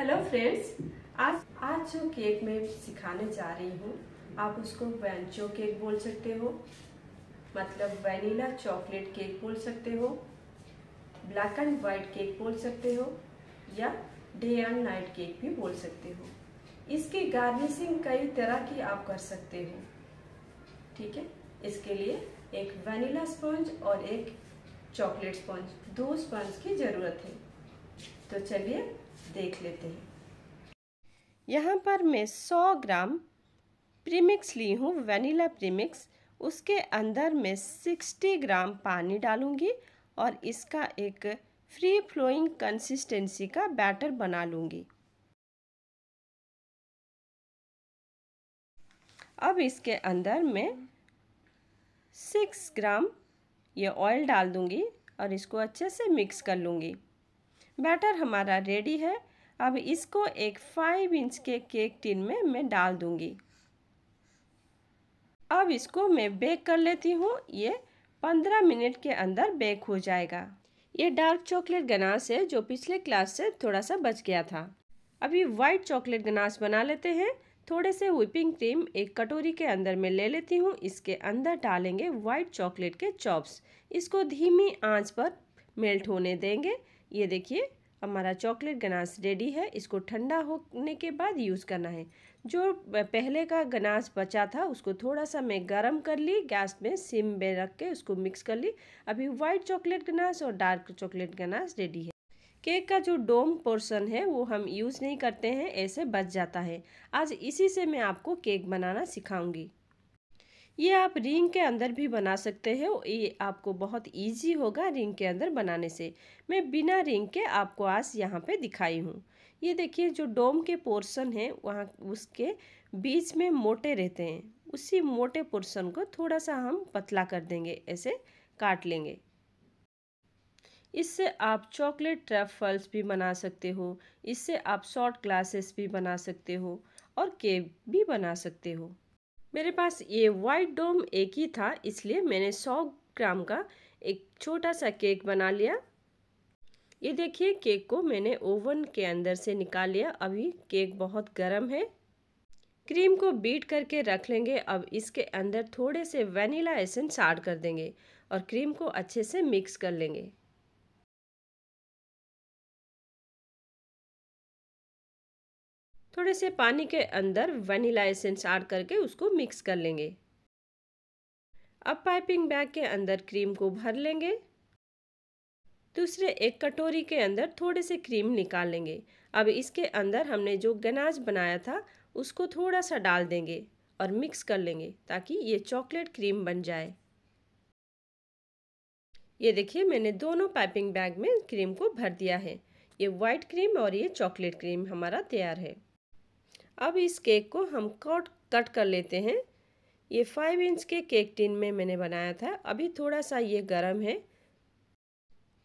hello friends आज आज जो केक मैं सिखाने जा रही हूँ आप उसको वेंचो केक बोल सकते हो मतलब वनीला चॉकलेट केक बोल सकते हो ब्लैक एंड वाइट केक बोल सकते हो या डे एंड नाइट केक भी बोल सकते हो इसकी गार्निशिंग कई तरह की आप कर सकते हो ठीक है इसके लिए एक वनीला स्पंज और एक चॉकलेट स्पंज दो स्पंज की ज़रूरत है तो चलिए देख लेते हैं यहाँ पर मैं 100 ग्राम प्रीमिक्स ली हूँ वनीला प्रीमिक्स उसके अंदर मैं 60 ग्राम पानी डालूँगी और इसका एक फ्री फ्लोइंग कंसिस्टेंसी का बैटर बना लूँगी अब इसके अंदर मैं 6 ग्राम ये ऑयल डाल दूँगी और इसको अच्छे से मिक्स कर लूँगी बैटर हमारा रेडी है अब इसको एक फाइव इंच के केक टिन में मैं डाल दूंगी अब इसको मैं बेक कर लेती हूँ ये पंद्रह मिनट के अंदर बेक हो जाएगा ये डार्क चॉकलेट गनास है जो पिछले क्लास से थोड़ा सा बच गया था अभी वाइट चॉकलेट गनास बना लेते हैं थोड़े से व्हिपिंग क्रीम एक कटोरी के अंदर में ले लेती हूँ इसके अंदर डालेंगे वाइट चॉकलेट के चॉप्स इसको धीमी आंच पर मेल्ट होने देंगे ये देखिए हमारा चॉकलेट गनास रेडी है इसको ठंडा होने के बाद यूज़ करना है जो पहले का गनास बचा था उसको थोड़ा सा मैं गरम कर ली गैस में सिम में रख के उसको मिक्स कर ली अभी वाइट चॉकलेट गनास और डार्क चॉकलेट गनास रेडी है केक का जो डोम पोर्शन है वो हम यूज़ नहीं करते हैं ऐसे बच जाता है आज इसी से मैं आपको केक बनाना सिखाऊंगी ये आप रिंग के अंदर भी बना सकते हो ये आपको बहुत इजी होगा रिंग के अंदर बनाने से मैं बिना रिंग के आपको आज यहाँ पे दिखाई हूँ ये देखिए जो डोम के पोर्शन है वहाँ उसके बीच में मोटे रहते हैं उसी मोटे पोर्शन को थोड़ा सा हम पतला कर देंगे ऐसे काट लेंगे इससे आप चॉकलेट ट्रैफल्स भी बना सकते हो इससे आप शॉर्ट ग्लासेस भी बना सकते हो और केक भी बना सकते हो मेरे पास ये वाइट डोम एक ही था इसलिए मैंने सौ ग्राम का एक छोटा सा केक बना लिया ये देखिए केक को मैंने ओवन के अंदर से निकाल लिया अभी केक बहुत गर्म है क्रीम को बीट करके रख लेंगे अब इसके अंदर थोड़े से वनीला एसेंस ऐड कर देंगे और क्रीम को अच्छे से मिक्स कर लेंगे थोड़े से पानी के अंदर वनीला एसेंस ऐड करके उसको मिक्स कर लेंगे अब पाइपिंग बैग के अंदर क्रीम को भर लेंगे दूसरे एक कटोरी के अंदर थोड़े से क्रीम निकाल लेंगे अब इसके अंदर हमने जो गनाज बनाया था उसको थोड़ा सा डाल देंगे और मिक्स कर लेंगे ताकि ये चॉकलेट क्रीम बन जाए ये देखिए मैंने दोनों पाइपिंग बैग में क्रीम को भर दिया है ये व्हाइट क्रीम और ये चॉकलेट क्रीम हमारा तैयार है अब इस केक को हम कट कट कर लेते हैं ये फाइव इंच के केक टिन में मैंने बनाया था अभी थोड़ा सा ये गर्म है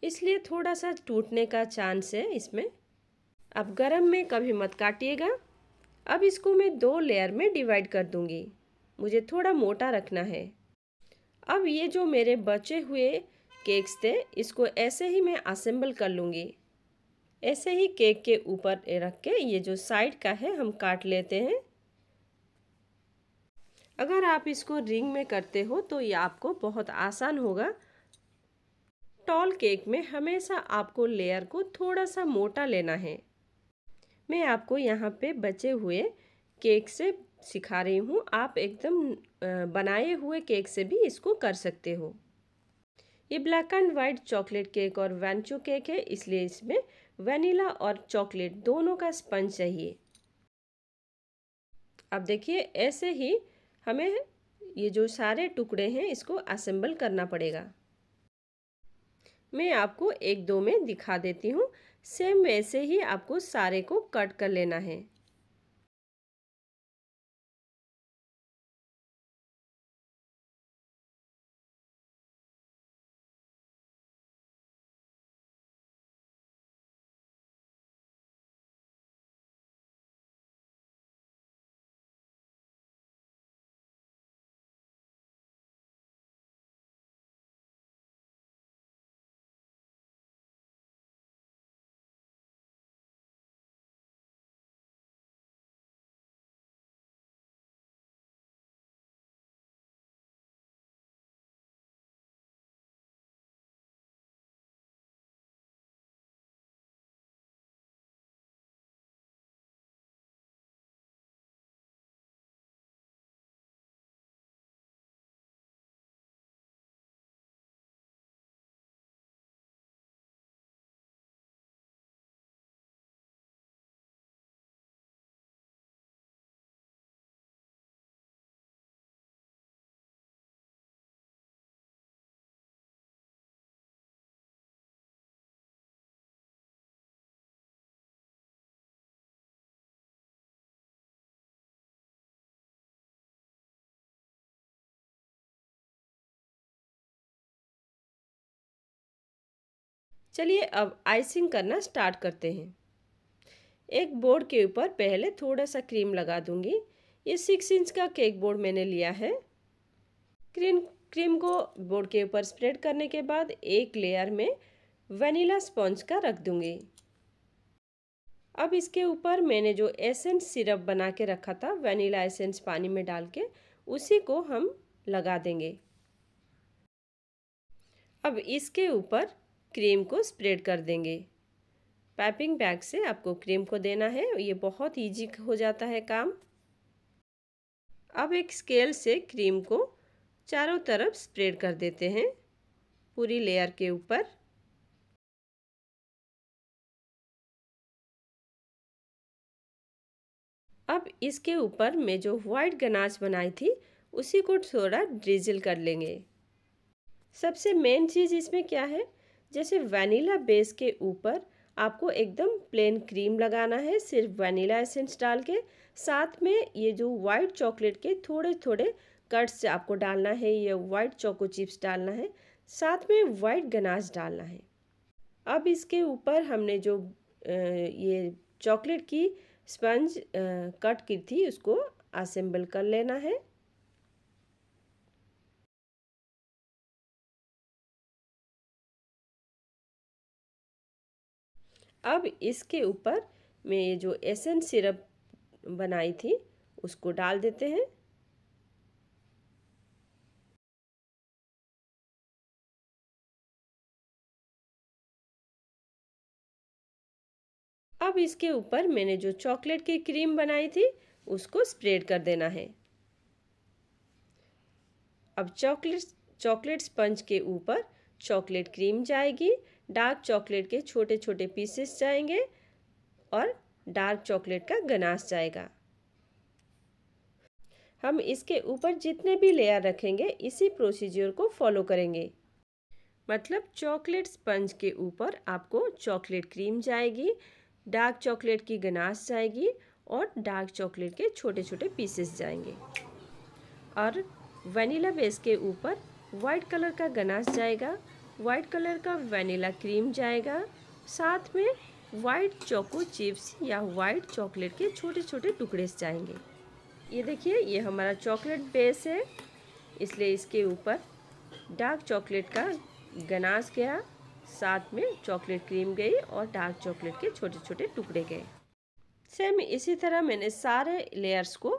इसलिए थोड़ा सा टूटने का चांस है इसमें अब गर्म में कभी मत काटिएगा अब इसको मैं दो लेयर में डिवाइड कर दूंगी मुझे थोड़ा मोटा रखना है अब ये जो मेरे बचे हुए केक्स थे इसको ऐसे ही मैं असेंबल कर लूँगी ऐसे ही केक के ऊपर रख के ये जो साइड का है हम काट लेते हैं अगर आप इसको रिंग में करते हो तो ये आपको बहुत आसान होगा टॉल केक में हमेशा आपको लेयर को थोड़ा सा मोटा लेना है मैं आपको यहाँ पे बचे हुए केक से सिखा रही हूँ आप एकदम बनाए हुए केक से भी इसको कर सकते हो ये black and white chocolate cake और वैनचू केक है इसलिए इसमें वेनिला और चॉकलेट दोनों का स्पंज चाहिए अब देखिए ऐसे ही हमें ये जो सारे टुकड़े हैं इसको असेंबल करना पड़ेगा मैं आपको एक दो में दिखा देती हूँ सेम वैसे ही आपको सारे को कट कर लेना है चलिए अब आइसिंग करना स्टार्ट करते हैं एक बोर्ड के ऊपर पहले थोड़ा सा क्रीम लगा दूंगी ये सिक्स इंच का केक बोर्ड मैंने लिया है क्रीम क्रीम को बोर्ड के ऊपर स्प्रेड करने के बाद एक लेयर में वनीला स्पॉन्ज का रख दूंगी अब इसके ऊपर मैंने जो एसेंस सिरप बना के रखा था वनीला एसेंस पानी में डाल के उसी को हम लगा देंगे अब इसके ऊपर क्रीम को स्प्रेड कर देंगे पैपिंग बैग से आपको क्रीम को देना है ये बहुत इजी हो जाता है काम अब एक स्केल से क्रीम को चारों तरफ स्प्रेड कर देते हैं पूरी लेयर के ऊपर अब इसके ऊपर मैं जो व्हाइट गनाज बनाई थी उसी को थोड़ा ड्रिजल कर लेंगे सबसे मेन चीज़ इसमें क्या है जैसे वनीला बेस के ऊपर आपको एकदम प्लेन क्रीम लगाना है सिर्फ वनीला एसेंस डाल के साथ में ये जो वाइट चॉकलेट के थोड़े थोड़े कट्स आपको डालना है या वाइट चोको चिप्स डालना है साथ में वाइट गनाज डालना है अब इसके ऊपर हमने जो ये चॉकलेट की स्पंज कट की थी उसको असेंबल कर लेना है अब इसके ऊपर मैं जो एसन सिरप बनाई थी उसको डाल देते हैं अब इसके ऊपर मैंने जो चॉकलेट की क्रीम बनाई थी उसको स्प्रेड कर देना है अब चॉकलेट चॉकलेट स्पंज के ऊपर चॉकलेट क्रीम जाएगी डार्क चॉकलेट के छोटे छोटे पीसेस जाएंगे और डार्क चॉकलेट का गनाश जाएगा हम इसके ऊपर जितने भी लेयर रखेंगे इसी प्रोसीजर को फॉलो करेंगे मतलब चॉकलेट स्पंज के ऊपर आपको चॉकलेट क्रीम जाएगी डार्क चॉकलेट की गनाश जाएगी और डार्क चॉकलेट के छोटे छोटे पीसेस जाएंगे और वनीला बेस के ऊपर वाइट कलर का गनाश जाएगा वाइट कलर का वनीला क्रीम जाएगा साथ में वाइट चोको चिप्स या वाइट चॉकलेट के छोटे छोटे टुकड़े जाएंगे ये देखिए ये हमारा चॉकलेट बेस है इसलिए इसके ऊपर डार्क चॉकलेट का गनाश गया साथ में चॉकलेट क्रीम गई और डार्क चॉकलेट के छोटे छोटे टुकड़े गए सेम इसी तरह मैंने सारे लेयर्स को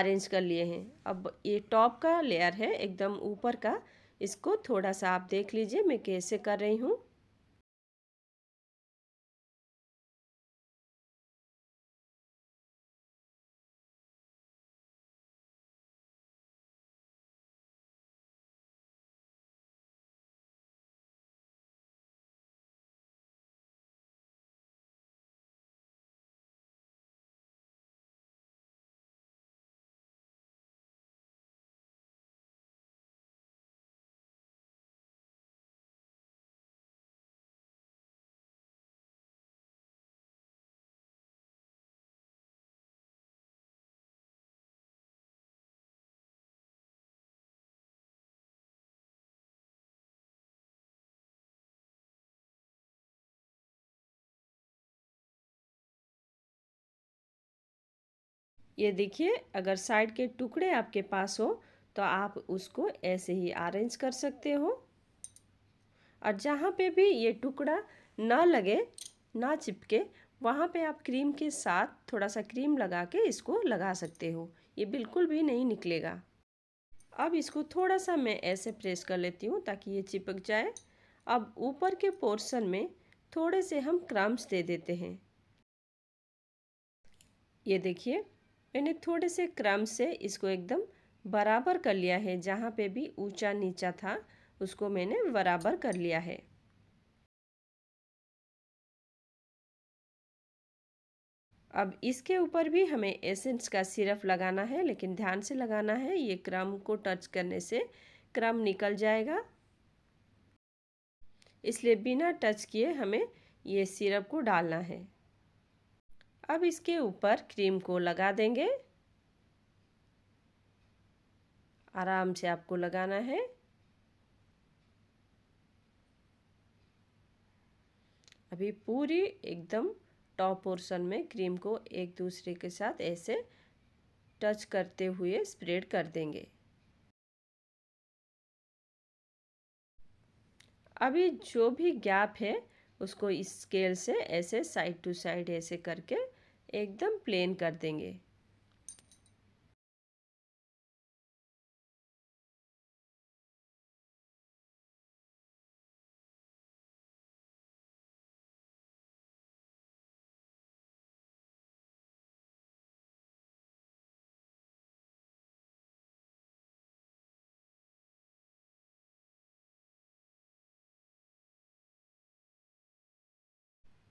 अरेंज कर लिए हैं अब ये टॉप का लेयर है एकदम ऊपर का इसको थोड़ा सा आप देख लीजिए मैं कैसे कर रही हूँ ये देखिए अगर साइड के टुकड़े आपके पास हो तो आप उसको ऐसे ही अरेंज कर सकते हो और जहाँ पे भी ये टुकड़ा ना लगे ना चिपके वहाँ पे आप क्रीम के साथ थोड़ा सा क्रीम लगा के इसको लगा सकते हो ये बिल्कुल भी नहीं निकलेगा अब इसको थोड़ा सा मैं ऐसे प्रेस कर लेती हूँ ताकि ये चिपक जाए अब ऊपर के पोर्शन में थोड़े से हम क्रम्स दे देते हैं ये देखिए मैंने थोड़े से क्रम से इसको एकदम बराबर कर लिया है जहाँ पे भी ऊंचा नीचा था उसको मैंने बराबर कर लिया है अब इसके ऊपर भी हमें एसेंस का सिरप लगाना है लेकिन ध्यान से लगाना है ये क्रम को टच करने से क्रम निकल जाएगा इसलिए बिना टच किए हमें ये सिरप को डालना है अब इसके ऊपर क्रीम को लगा देंगे आराम से आपको लगाना है अभी पूरी एकदम टॉप पोर्शन में क्रीम को एक दूसरे के साथ ऐसे टच करते हुए स्प्रेड कर देंगे अभी जो भी गैप है उसको इस स्केल से ऐसे साइड टू साइड ऐसे करके एकदम प्लेन कर देंगे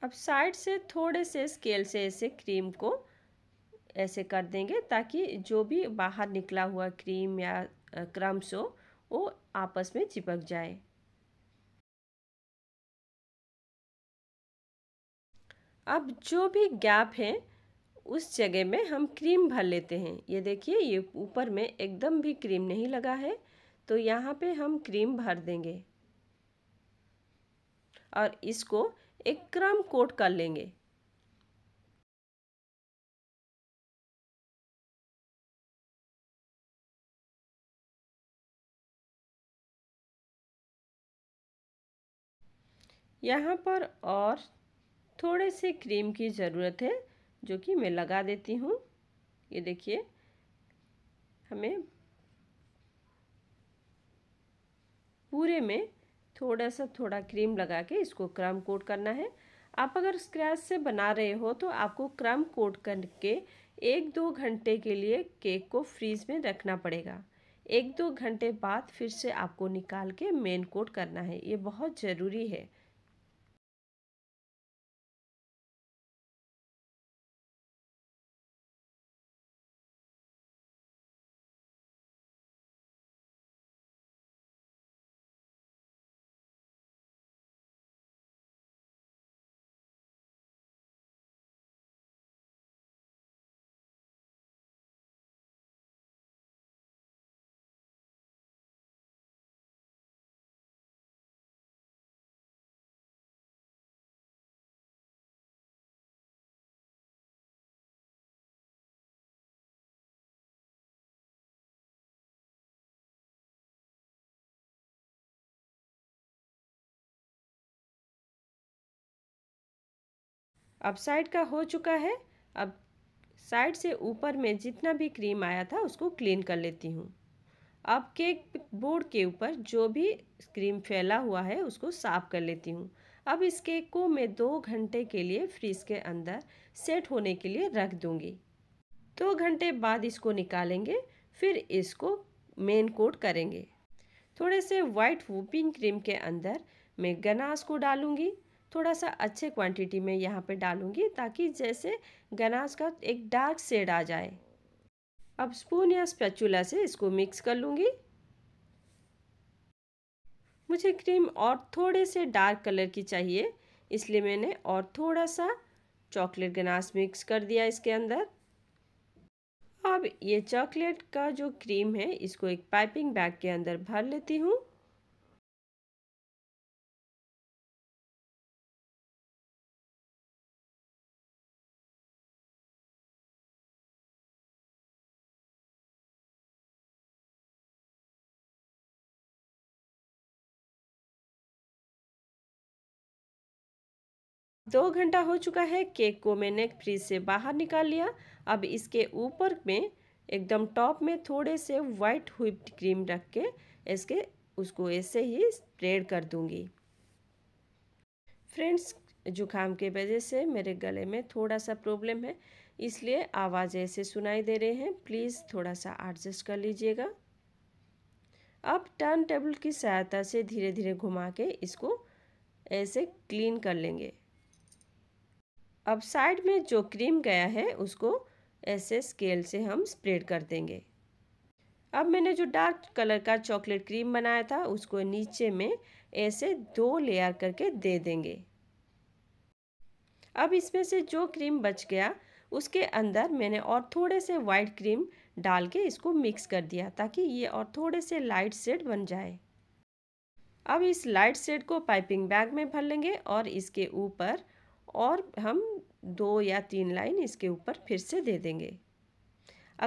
अब साइड से थोड़े से स्केल से ऐसे क्रीम को ऐसे कर देंगे ताकि जो भी बाहर निकला हुआ क्रीम या क्रम्स हो वो आपस में चिपक जाए अब जो भी गैप है उस जगह में हम क्रीम भर लेते हैं ये देखिए ये ऊपर में एकदम भी क्रीम नहीं लगा है तो यहाँ पे हम क्रीम भर देंगे और इसको एक क्रम कोट कर लेंगे यहाँ पर और थोड़े से क्रीम की ज़रूरत है जो कि मैं लगा देती हूँ ये देखिए हमें पूरे में थोड़ा सा थोड़ा क्रीम लगा के इसको क्रम कोट करना है आप अगर स्क्रैच से बना रहे हो तो आपको क्रम कोट करके एक दो घंटे के लिए केक को फ्रीज में रखना पड़ेगा एक दो घंटे बाद फिर से आपको निकाल के मेन कोट करना है ये बहुत ज़रूरी है अब साइड का हो चुका है अब साइड से ऊपर में जितना भी क्रीम आया था उसको क्लीन कर लेती हूँ अब केक बोर्ड के ऊपर जो भी क्रीम फैला हुआ है उसको साफ़ कर लेती हूँ अब इस केक को मैं दो घंटे के लिए फ्रिज के अंदर सेट होने के लिए रख दूँगी दो घंटे बाद इसको निकालेंगे फिर इसको मेन कोट करेंगे थोड़े से वाइट वूपिंग क्रीम के अंदर मैं गनास को डालूँगी थोड़ा सा अच्छे क्वांटिटी में यहाँ पे डालूँगी ताकि जैसे गनाज का एक डार्क शेड आ जाए अब स्पून या स्पैचुला से इसको मिक्स कर लूँगी मुझे क्रीम और थोड़े से डार्क कलर की चाहिए इसलिए मैंने और थोड़ा सा चॉकलेट गनास मिक्स कर दिया इसके अंदर अब ये चॉकलेट का जो क्रीम है इसको एक पाइपिंग बैग के अंदर भर लेती हूँ दो घंटा हो चुका है केक को मैंने फ्रिज से बाहर निकाल लिया अब इसके ऊपर में एकदम टॉप में थोड़े से वाइट व्हिप्ड क्रीम रख के इसके उसको ऐसे ही स्प्रेड कर दूंगी फ्रेंड्स जुकाम के वजह से मेरे गले में थोड़ा सा प्रॉब्लम है इसलिए आवाज़ ऐसे सुनाई दे रहे हैं प्लीज़ थोड़ा सा एडजस्ट कर लीजिएगा अब टर्न टेबल की सहायता से धीरे धीरे घुमा के इसको ऐसे क्लीन कर लेंगे अब साइड में जो क्रीम गया है उसको ऐसे स्केल से हम स्प्रेड कर देंगे अब मैंने जो डार्क कलर का चॉकलेट क्रीम बनाया था उसको नीचे में ऐसे दो लेयर करके दे देंगे अब इसमें से जो क्रीम बच गया उसके अंदर मैंने और थोड़े से वाइट क्रीम डाल के इसको मिक्स कर दिया ताकि ये और थोड़े से लाइट सेड बन जाए अब इस लाइट सेड को पाइपिंग बैग में भर लेंगे और इसके ऊपर और हम दो या तीन लाइन इसके ऊपर फिर से दे देंगे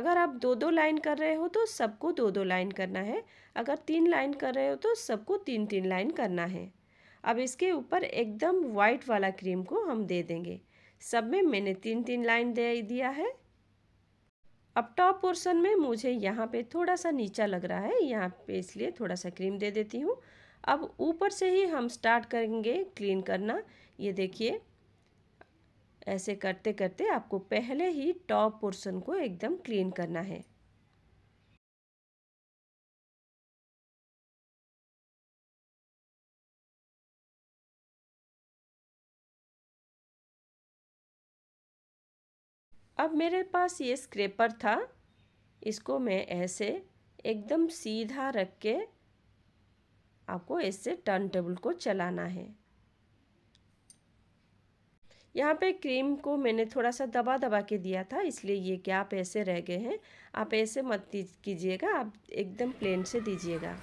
अगर आप दो दो लाइन कर रहे हो तो सबको दो दो लाइन करना है अगर तीन लाइन कर रहे हो तो सबको तीन तीन लाइन करना है अब इसके ऊपर एकदम वाइट वाला क्रीम को हम दे देंगे सब में मैंने तीन तीन लाइन दे दिया है अब टॉप पोर्शन में मुझे यहाँ पे थोड़ा सा नीचा लग रहा है यहाँ पे इसलिए थोड़ा सा क्रीम दे देती हूँ अब ऊपर से ही हम स्टार्ट करेंगे क्लीन करना ये देखिए ऐसे करते करते आपको पहले ही टॉप पोर्शन को एकदम क्लीन करना है अब मेरे पास ये स्क्रेपर था इसको मैं ऐसे एकदम सीधा रख के आपको इससे टर्न टेबल को चलाना है यहाँ पे क्रीम को मैंने थोड़ा सा दबा दबा के दिया था इसलिए ये क्या आप ऐसे रह गए हैं आप ऐसे मत कीजिएगा आप एकदम प्लेन से दीजिएगा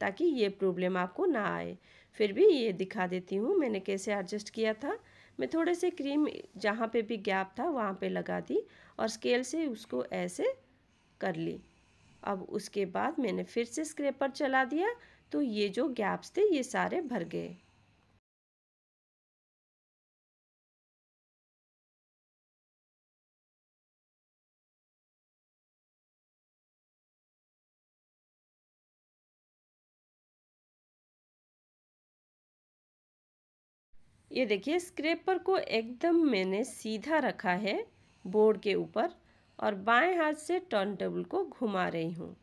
ताकि ये प्रॉब्लम आपको ना आए फिर भी ये दिखा देती हूँ मैंने कैसे एडजस्ट किया था मैं थोड़े से क्रीम जहाँ पे भी गैप था वहाँ पे लगा दी और स्केल से उसको ऐसे कर ली अब उसके बाद मैंने फिर से स्क्रेपर चला दिया तो ये जो गैप्स थे ये सारे भर गए ये देखिए स्क्रेपर को एकदम मैंने सीधा रखा है बोर्ड के ऊपर और बाएं हाथ से टर्न टेबल को घुमा रही हूँ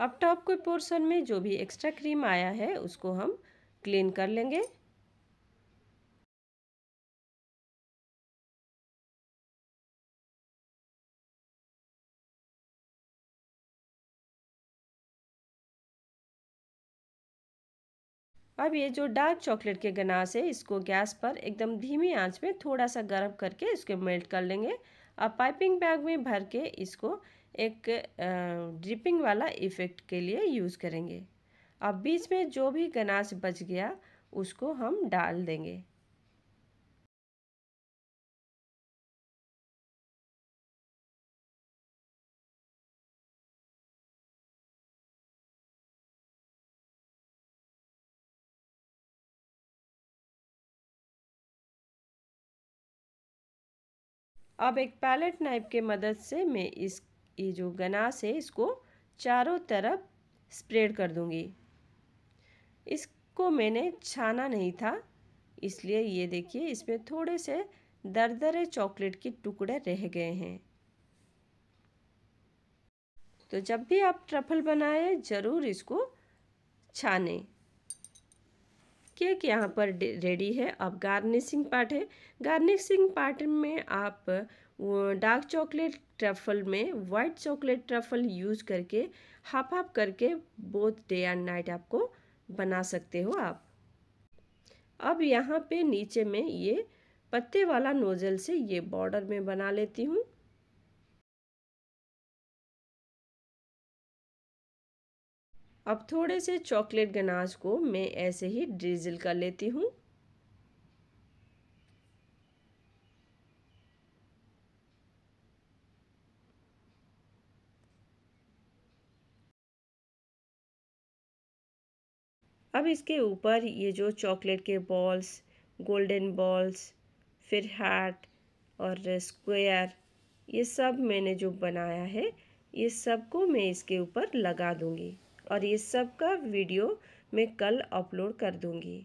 अब टॉप के पोर्शन में जो भी एक्स्ट्रा क्रीम आया है उसको हम क्लीन कर लेंगे अब ये जो डार्क चॉकलेट के गनास है इसको गैस पर एकदम धीमी आंच में थोड़ा सा गर्म करके इसको मेल्ट कर लेंगे अब पाइपिंग बैग में भर के इसको एक ड्रिपिंग वाला इफ़ेक्ट के लिए यूज़ करेंगे अब बीच में जो भी गनास बच गया उसको हम डाल देंगे अब एक पैलेट नाइफ के मदद से मैं इस ये जो गनास है इसको चारों तरफ स्प्रेड कर दूंगी इसको मैंने छाना नहीं था इसलिए ये देखिए इसमें थोड़े से दरदरे चॉकलेट के टुकड़े रह गए हैं तो जब भी आप ट्रफल बनाएं ज़रूर इसको छानें केक यहाँ पर रेडी है अब गार्निशिंग पार्ट है गार्निशिंग पार्ट में आप डार्क चॉकलेट ट्रफल में वाइट चॉकलेट ट्रफल यूज करके हाफ हाफ करके बोथ डे एंड नाइट आपको बना सकते हो आप अब यहाँ पे नीचे में ये पत्ते वाला नोज़ल से ये बॉर्डर में बना लेती हूँ अब थोड़े से चॉकलेट गनाज को मैं ऐसे ही ड्रिजल कर लेती हूँ अब इसके ऊपर ये जो चॉकलेट के बॉल्स गोल्डन बॉल्स फिर हार्ट और स्क्वायर ये सब मैंने जो बनाया है ये सबको मैं इसके ऊपर लगा दूँगी और ये सब का वीडियो मैं कल अपलोड कर दूंगी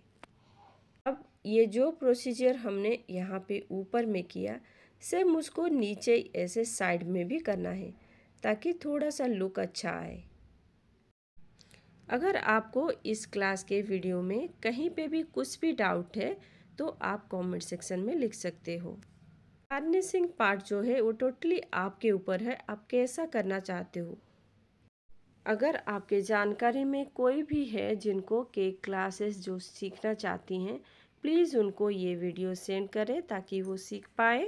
अब ये जो प्रोसीजर हमने यहाँ पे ऊपर में किया से मुझको नीचे ऐसे साइड में भी करना है ताकि थोड़ा सा लुक अच्छा आए अगर आपको इस क्लास के वीडियो में कहीं पे भी कुछ भी डाउट है तो आप कमेंट सेक्शन में लिख सकते हो गार्निशिंग पार्ट जो है वो टोटली आपके ऊपर है आप कैसा करना चाहते हो अगर आपके जानकारी में कोई भी है जिनको केक क्लासेस जो सीखना चाहती हैं प्लीज़ उनको ये वीडियो सेंड करें ताकि वो सीख पाए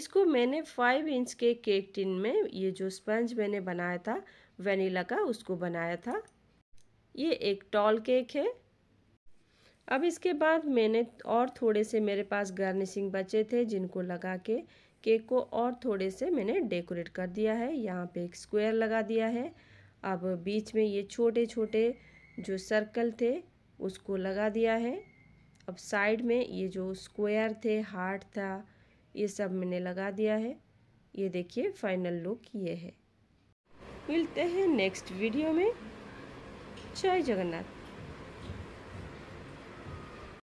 इसको मैंने फाइव इंच के केक टिन में ये जो स्पंज मैंने बनाया था वनीला का उसको बनाया था ये एक टॉल केक है अब इसके बाद मैंने और थोड़े से मेरे पास गार्निशिंग बचे थे जिनको लगा के केक को और थोड़े से मैंने डेकोरेट कर दिया है यहाँ पे एक स्क्वायर लगा दिया है अब बीच में ये छोटे छोटे जो सर्कल थे उसको लगा दिया है अब साइड में ये जो स्क्वायर थे हार्ट था ये सब मैंने लगा दिया है ये देखिए फाइनल लुक ये है मिलते हैं नेक्स्ट वीडियो में जय जगन्नाथ